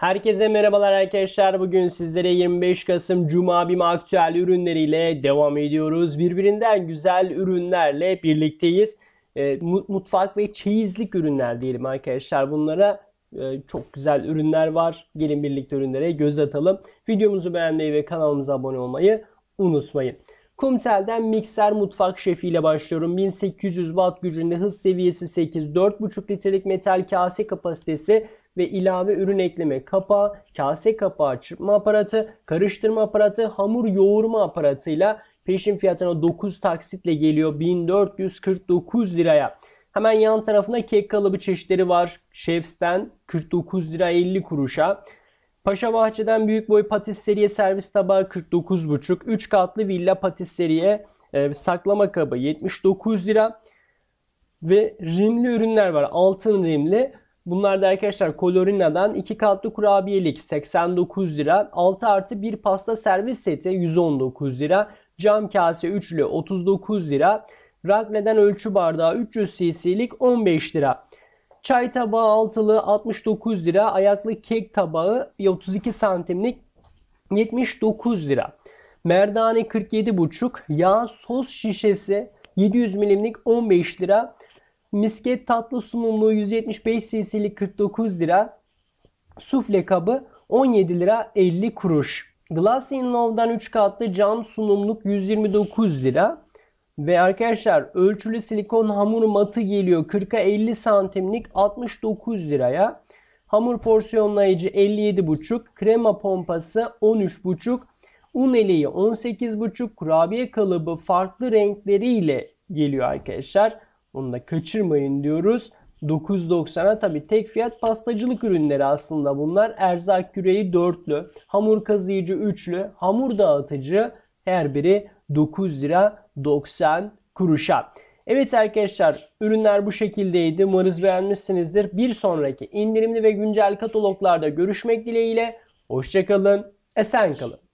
Herkese merhabalar arkadaşlar. Bugün sizlere 25 Kasım Cuma BİM aktüel ürünleriyle devam ediyoruz. Birbirinden güzel ürünlerle birlikteyiz. Ee, mutfak ve çeyizlik ürünler diyelim arkadaşlar. Bunlara e, çok güzel ürünler var. Gelin birlikte ürünlere göz atalım. Videomuzu beğenmeyi ve kanalımıza abone olmayı unutmayın. Kumtel'den mikser mutfak şefiyle başlıyorum. 1800 watt gücünde hız seviyesi 8, 4,5 litrelik metal kase kapasitesi ve ilave ürün ekleme kapağı, kase kapağı çırpma aparatı, karıştırma aparatı, hamur yoğurma aparatıyla peşin fiyatına 9 taksitle geliyor 1449 liraya. Hemen yan tarafında kek kalıbı çeşitleri var. Şefs'ten 49 lira 50 kuruşa. Paşa Bahçe'den büyük boy patiseriye servis tabağı 49,5. 3 katlı villa patiseriye e, saklama kabı 79 lira. Ve rimli ürünler var. Altın rimli. Bunlar da arkadaşlar Colorina'dan 2 katlı kurabiyelik 89 lira. 6 artı 1 pasta servis seti 119 lira. Cam kase üçlü 39 lira. Rakleden ölçü bardağı 300 cc'lik 15 lira. Çay tabağı altılı 69 lira. Ayaklı kek tabağı 32 santimlik 79 lira. Merdane 47,5. Yağ sos şişesi 700 milimlik 15 lira. Misket tatlı sunumluğu 175 cc'lik 49 lira. Sufle kabı 17 lira 50 kuruş. Glass in Love'dan 3 katlı cam sunumluk 129 lira. Ve arkadaşlar ölçülü silikon hamur matı geliyor 40'a 50 santimlik 69 liraya. Hamur porsiyonlayıcı 57,5, krema pompası 13,5, un eleği 18,5, kurabiye kalıbı farklı renkleriyle geliyor arkadaşlar. Onu da kaçırmayın diyoruz. 9.90'a tabii tek fiyat pastacılık ürünleri aslında bunlar. Erzak küreği dörtlü, hamur kazıyıcı üçlü, hamur dağıtıcı her biri 9 lira 90 kuruşa. Evet arkadaşlar ürünler bu şekildeydi. Umarız beğenmişsinizdir. Bir sonraki indirimli ve güncel kataloglarda görüşmek dileğiyle. Hoşçakalın, esen kalın.